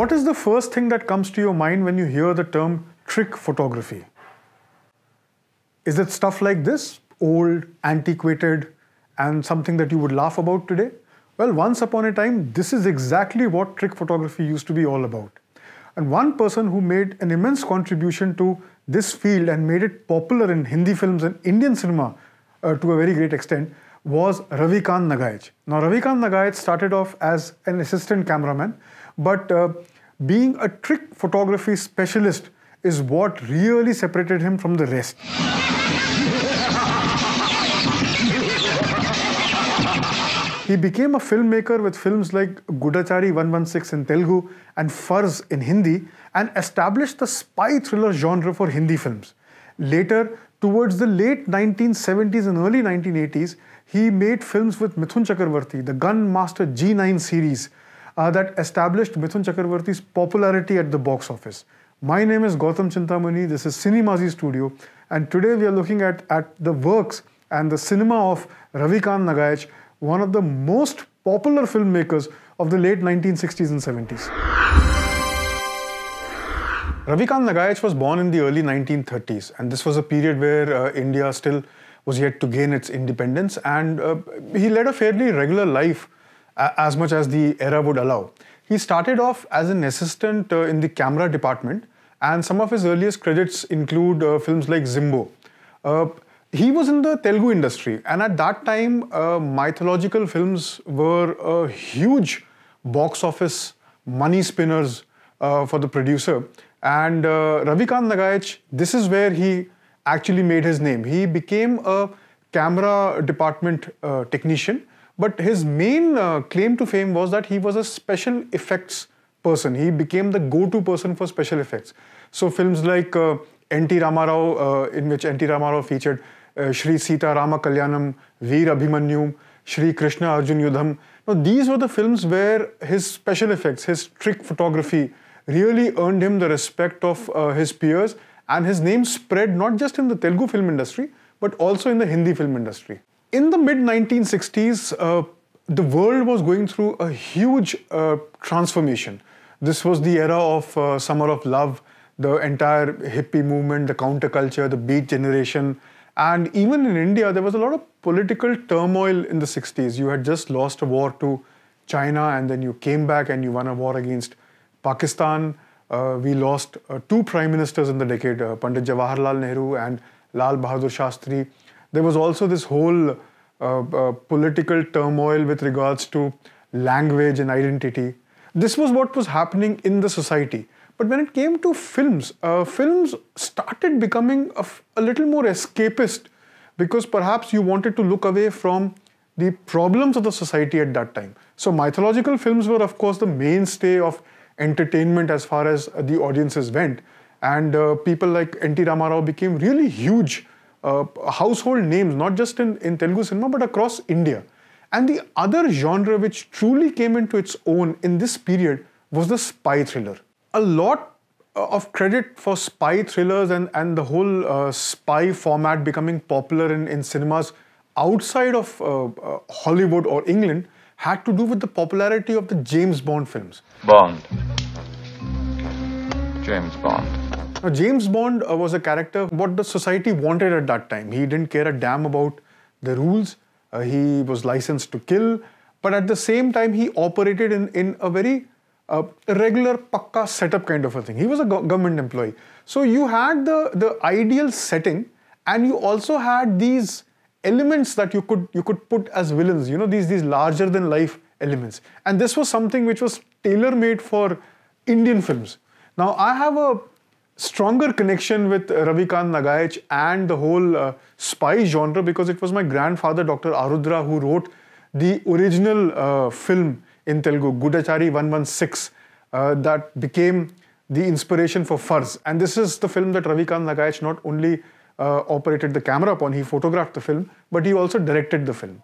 What is the first thing that comes to your mind when you hear the term trick photography? Is it stuff like this? Old, antiquated, and something that you would laugh about today? Well, once upon a time, this is exactly what trick photography used to be all about. And one person who made an immense contribution to this field and made it popular in Hindi films and Indian cinema uh, to a very great extent was Ravikant Nagayach. Now, Ravikant Nagayach started off as an assistant cameraman but uh, being a trick photography specialist is what really separated him from the rest. He became a filmmaker with films like Gudachari 116 in Telugu and Furs in Hindi and established the spy thriller genre for Hindi films. Later, towards the late 1970s and early 1980s, he made films with Mithun Chakravarti, the Gun Master G9 series, uh, that established Mithun Chakravarti's popularity at the box office. My name is Gautam Chintamani, this is Cinemazi Studio, and today we are looking at, at the works and the cinema of Ravikant Nagayach, one of the most popular filmmakers of the late 1960s and 70s. Ravikant Nagayach was born in the early 1930s, and this was a period where uh, India still was yet to gain its independence, and uh, he led a fairly regular life as much as the era would allow. He started off as an assistant uh, in the camera department, and some of his earliest credits include uh, films like Zimbo. Uh, he was in the Telugu industry, and at that time, uh, mythological films were a huge box office money spinners uh, for the producer. And uh, Ravikant Nagayach, this is where he actually made his name. He became a camera department uh, technician but his main uh, claim to fame was that he was a special effects person. He became the go-to person for special effects. So films like uh, N.T. Ramarao, uh, in which N.T. Ramarao featured, uh, Sri Sita Rama Kalyanam, Veer Abhimanyu, Shri Krishna Arjun Yudham. Now these were the films where his special effects, his trick photography, really earned him the respect of uh, his peers and his name spread not just in the Telugu film industry, but also in the Hindi film industry in the mid 1960s, uh, the world was going through a huge uh, transformation. This was the era of uh, Summer of Love, the entire hippie movement, the counterculture, the beat generation. And even in India, there was a lot of political turmoil in the 60s. You had just lost a war to China, and then you came back and you won a war against Pakistan. Uh, we lost uh, two prime ministers in the decade, uh, Pandit Jawaharlal Nehru and Lal Bahadur Shastri. There was also this whole uh, uh, political turmoil with regards to language and identity. This was what was happening in the society. But when it came to films, uh, films started becoming a, little more escapist because perhaps you wanted to look away from the problems of the society at that time. So, mythological films were, of course, the mainstay of entertainment as far as the audiences went. And uh, people like N.T. Ramarao became really huge uh, household names, not just in, in Telugu cinema, but across India. And the other genre which truly came into its own in this period was the spy thriller. A lot uh, of credit for spy thrillers and, and the whole uh, spy format becoming popular in, in cinemas outside of uh, uh, Hollywood or England had to do with the popularity of the James Bond films. Bond. James Bond. Now, uh, James Bond uh, was a character what the society wanted at that time. He didn't care a damn about the rules. Uh, he was licensed to kill, but at the same time, he operated in, in a very uh, regular pakka setup kind of a thing. He was a go government employee. So you had the, the ideal setting and you also had these elements that you could you could put as villains, you know, these, these larger than life elements. And this was something which was tailor made for Indian films. Now I have a stronger connection with Ravikant Nagayach and the whole uh, spy genre because it was my grandfather, Dr. Arudra, who wrote the original uh, film in Telugu, Gudachari 116, uh, that became the inspiration for Farz. And this is the film that Ravikant Nagayach not only uh, operated the camera upon, he photographed the film, but he also directed the film.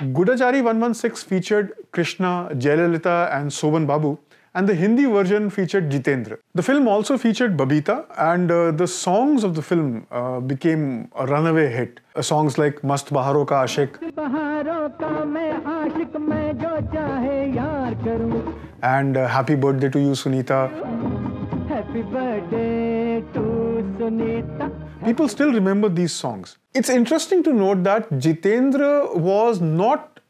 Gudajari 116 featured Krishna, Jayalalitha and Soban Babu and the Hindi version featured Jitendra. The film also featured Babita and uh, the songs of the film uh, became a runaway hit. Uh, songs like Mast Baharo Ka Ashik and uh, Happy Birthday to You Sunita. Happy Birthday to Sunita. People still remember these songs. It's interesting to note that Jitendra was not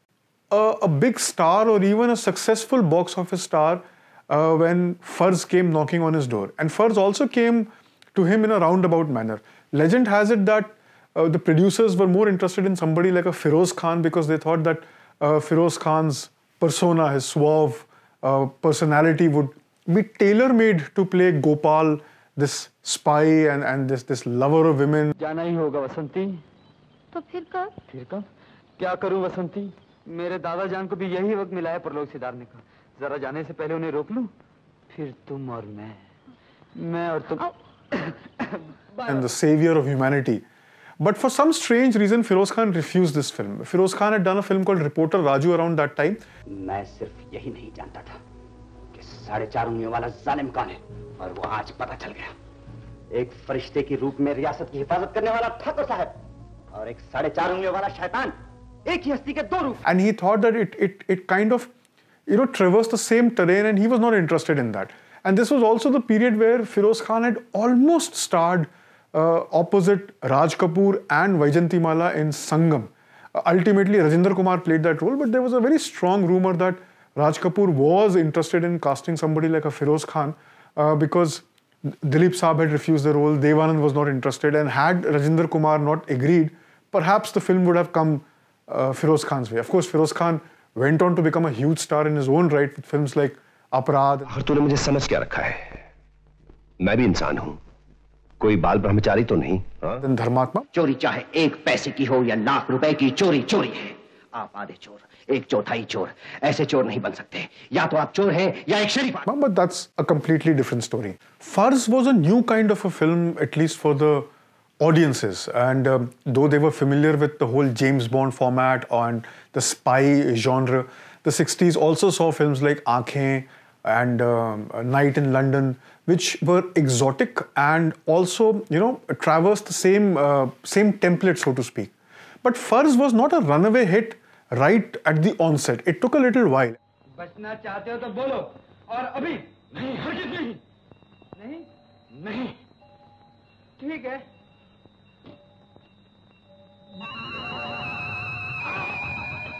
a, a big star or even a successful box office star uh, when Furs came knocking on his door. And Furs also came to him in a roundabout manner. Legend has it that uh, the producers were more interested in somebody like a Firoz Khan because they thought that uh, Firoz Khan's persona, his suave uh, personality would be tailor-made to play Gopal this spy and and this this lover of women jana hi hoga vasanti to phir फिर phir फिर kya karu vasanti mere dada jaan ko bhi yahi waqt mila hai parlok परलोक सिधारने ka zara जाने se pehle unhe rok lu phir tum aur main main aur tum and the savior of humanity But for some strange reason, Firoz Khan refused this film. Firoz Khan had done a film called Reporter Raju around that time. main sirf yahi nahi janta tha साढ़े चार उंगलियों वाला जालिम कौन है और वो आज पता चल गया एक फरिश्ते के रूप में रियासत की हिफाजत करने वाला ठाकुर साहब और एक साढ़े चार उंगलियों वाला शैतान एक ही हस्ती के दो रूप and he thought that it it it kind of you know traverse the same terrain and he was not interested in that and this was also the period where Feroz Khan had almost started opposite Raj Kapoor and Vyjayanthimala in Sangam ultimately Rajendra Kumar played that role but there was a very strong rumour that Raj Kapoor was interested in casting somebody like a Feroz Khan uh, because Dilip Saab had refused the role, Devanand was not interested, and had Rajinder Kumar not agreed, perhaps the film would have come uh, Feroz Khan's way. Of course, Feroz Khan went on to become a huge star in his own right with films like Aparad. और तूने मुझे समझ क्या रखा है मैं भी इंसान हूँ कोई बाल ब्रह्मचारी तो नहीं धर्मात्मा चोरी चाहे एक पैसे की हो या लाख रुपए की चोरी चोरी है आप आधे चोर एक चौथाई चोर ऐसे चोर नहीं बन सकते या तो आप चोर हैं या एक शरीफ but that's a completely different story Farz was a new kind of a film at least for the audiences and um, though they were familiar with the whole James Bond format and the spy genre the 60s also saw films like Aankhein and um, Night in London, which were exotic and also, you know, traversed the same uh, same template, so to speak. But Furs was not a runaway hit right at the onset. It took a little while. बचना चाहते हो तो बोलो और अभी नहीं नहीं नहीं नहीं ठीक है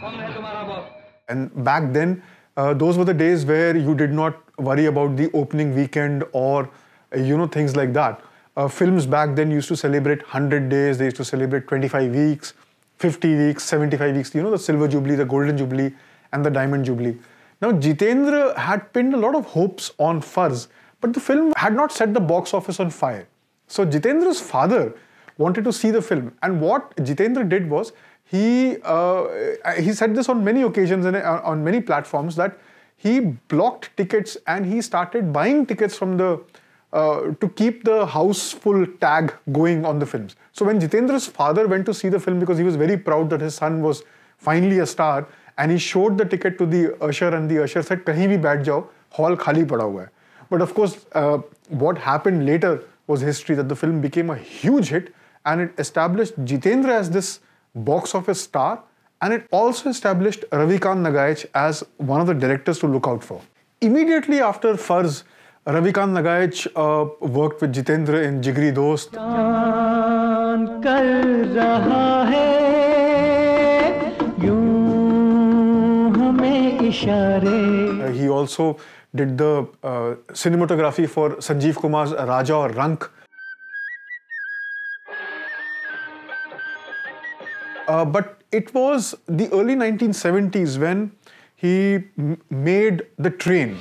कौन है तुम्हारा boss And back then, uh, those were the days where you did not worry about the opening weekend or, uh, you know, things like that. Uh, films back then used to celebrate 100 days, they used to celebrate 25 weeks. 50 weeks, 75 weeks, you know, the silver jubilee, the golden jubilee, and the diamond jubilee. Now, Jitendra had pinned a lot of hopes on Farz, but the film had not set the box office on fire. So, Jitendra's father wanted to see the film, and what Jitendra did was he uh, he said this on many occasions and uh, on many platforms that he blocked tickets and he started buying tickets from the uh, to keep the house full tag going on the films. So when Jitendra's father went to see the film because he was very proud that his son was finally a star and he showed the ticket to the usher and the usher said kahin bhi baith jao hall khali pada hua hai. But of course uh, what happened later was history that the film became a huge hit and it established Jitendra as this box office star and it also established Ravikant Nagaich as one of the directors to look out for. Immediately after Farz, Ravikant Nagaich uh, worked with Jitendra in Jigri Dost. कौन कर रहा uh, He also did the uh, cinematography for Sanjeev Kumar's Raja or Rank. Uh, but it was the early 1970s when he made the train.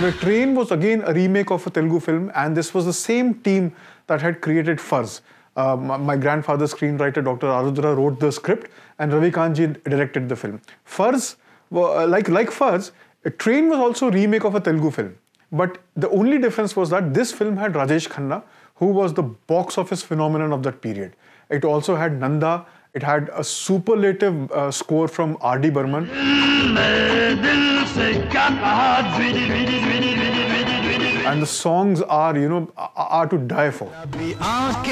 The Train was again a remake of a Telugu film, and this was the same team that had created Fuzz. Uh, my, my grandfather, screenwriter Dr. Arudra, wrote the script, and Ravi Kanji directed the film. Fuzz, well, uh, like like Fuzz, a Train was also a remake of a Telugu film, but the only difference was that this film had Rajesh Khanna, who was the box office phenomenon of that period. It also had Nanda, it had a superlative uh, score from R.D. Burman. And the songs are, you know, are to die for. Through the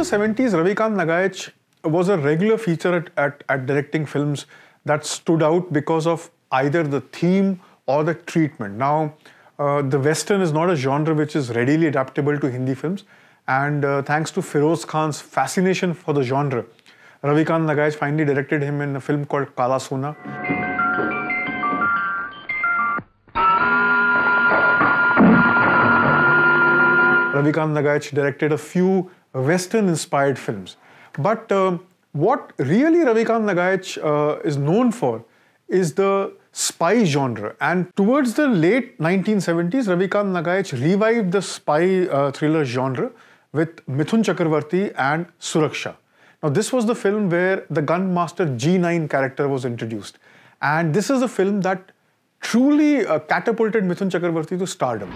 70s, Ravikant Nagayach was a regular feature at, at, at directing films that stood out because of either the theme or the treatment. Now, uh, the Western is not a genre which is readily adaptable to Hindi films. And uh, thanks to Feroz Khan's fascination for the genre, Ravikant Nagaj finally directed him in a film called Kala Sona. Ravikant Nagaj directed a few Western-inspired films. But uh, what really Ravikant Nagaj uh, is known for is the spy genre. And towards the late 1970s, Ravikant Nagaich revived the spy uh, thriller genre with Mithun Chakravarti and Suraksha. Now, this was the film where the gun master G9 character was introduced. And this is a film that truly uh, catapulted Mithun Chakravarti to stardom.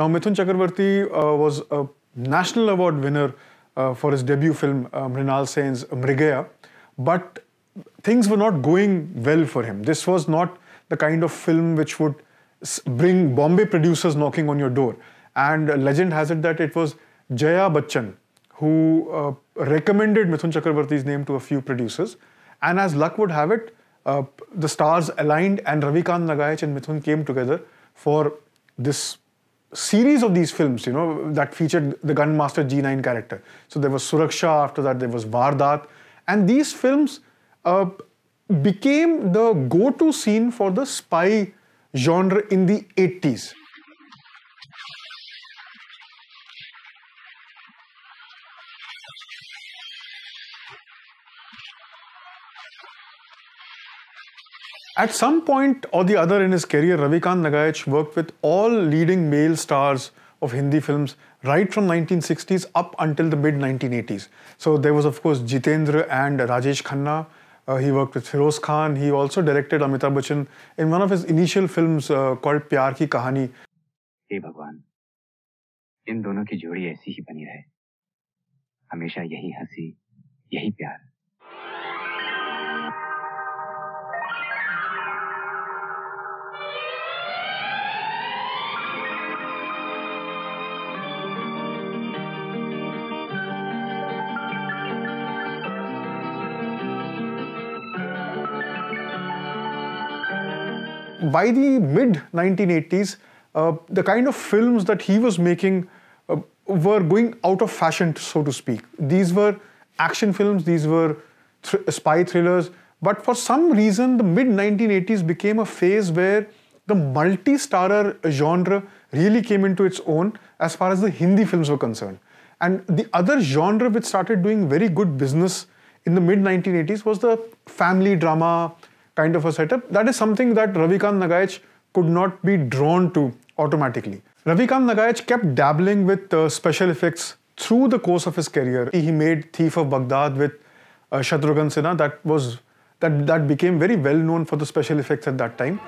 Now, Mithun Chakravarti uh, was a national award winner uh, for his debut film, uh, Mrinal Sen's Mrigaya, but things were not going well for him. This was not the kind of film which would bring Bombay producers knocking on your door. And legend has it that it was Jaya Bachchan who uh, recommended Mithun Chakravarti's name to a few producers. And as luck would have it, uh, the stars aligned and Ravikant Nagayach and Mithun came together for this series of these films, you know, that featured the gun master G9 character. So there was Suraksha, after that there was Vardat. And these films uh, became the go-to scene for the spy genre in the 80s. At some point or the other in his career, Ravikant Nagayach worked with all leading male stars of Hindi films right from 1960s up until the mid 1980s. So there was of course Jitendra and Rajesh Khanna. Uh, he worked with Firoz Khan. He also directed Amitabh Bachchan in one of his initial films uh, called Pyar Ki Kahani. Hey, Bhagwan, इन दोनों की जोड़ी ऐसी ही बनी रहे हमेशा यही हंसी यही प्यार by the mid 1980s, uh, the kind of films that he was making uh, were going out of fashion, so to speak. These were action films, these were th spy thrillers, but for some reason, the mid 1980s became a phase where the multi starrer genre really came into its own as far as the Hindi films were concerned. And the other genre which started doing very good business in the mid 1980s was the family drama, kind of a setup. That is something that Ravikant Nagayach could not be drawn to automatically. Ravikant Nagayach kept dabbling with uh, special effects through the course of his career. He made Thief of Baghdad with uh, Shatrughan Sinha that was that, that became very well known for the special effects at that time.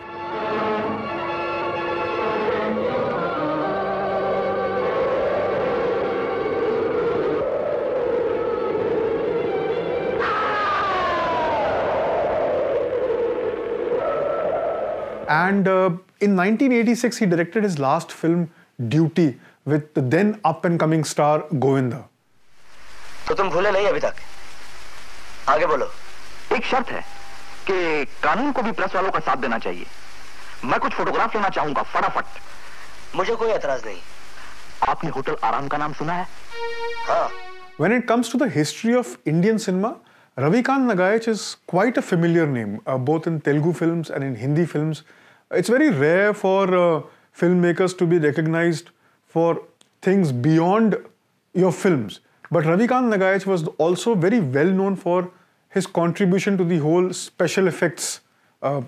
And uh, in 1986, he directed his last film, Duty, with the then up and coming star Govinda. तो तुम भूले नहीं अभी तक आगे बोलो एक शर्त है कि कानून को भी प्रेस वालों का साथ देना चाहिए मैं कुछ फोटोग्राफ लेना चाहूंगा फटाफट मुझे कोई एतराज नहीं आपने होटल आराम का नाम सुना है हाँ When it comes to the history of Indian cinema, Ravikant Nagayach is quite a familiar name, uh, both in Telugu films and in Hindi films. It's very rare for uh, filmmakers to be recognized for things beyond your films. But Ravikant Nagayach was also very well known for his contribution to the whole special effects uh,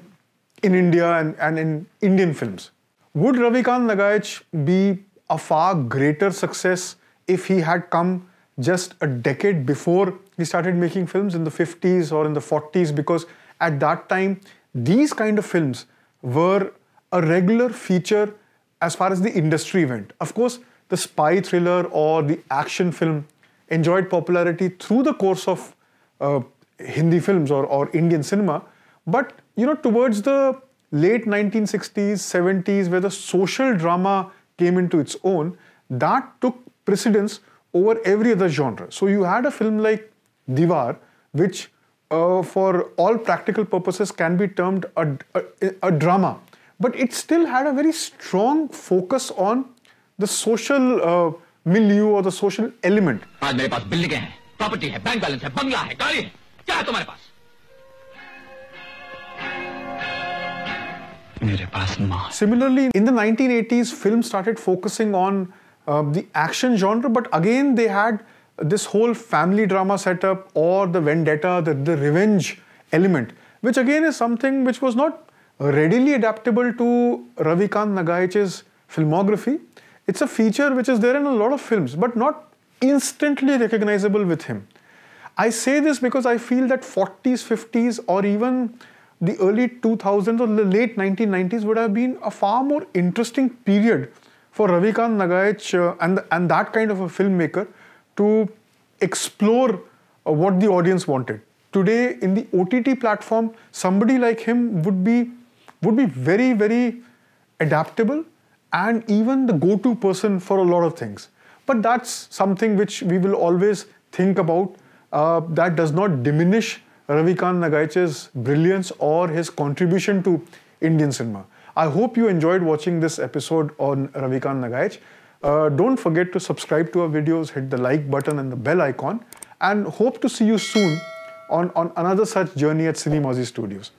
in India and, and in Indian films. Would Ravikant Nagayach be a far greater success if he had come just a decade before we started making films in the 50s or in the 40s because at that time these kind of films were a regular feature as far as the industry went. Of course, the spy thriller or the action film enjoyed popularity through the course of uh, Hindi films or, or Indian cinema. But, you know, towards the late 1960s, 70s, where the social drama came into its own, that took precedence over every other genre. So you had a film like divar, which uh, for all practical purposes can be termed a, a, a, drama. But it still had a very strong focus on the social uh, milieu or the social element. Similarly, in the 1980s, film started focusing on uh, the action genre, but again, they had this whole family drama setup or the vendetta, the, the revenge element, which again is something which was not readily adaptable to Ravikant Nagaich's filmography. It's a feature which is there in a lot of films, but not instantly recognizable with him. I say this because I feel that 40s, 50s, or even the early 2000s or the late 1990s would have been a far more interesting period for Ravikant Nagaich uh, and, and that kind of a filmmaker to explore uh, what the audience wanted. Today in the OTT platform, somebody like him would be would be very very adaptable and even the go-to person for a lot of things. But that's something which we will always think about. Uh, that does not diminish Ravikant Nagaiche's brilliance or his contribution to Indian cinema. I hope you enjoyed watching this episode on Ravikant Nagaich. Uh, don't forget to subscribe to our videos, hit the like button and the bell icon, and hope to see you soon on, on another such journey at Cinemazi Studios.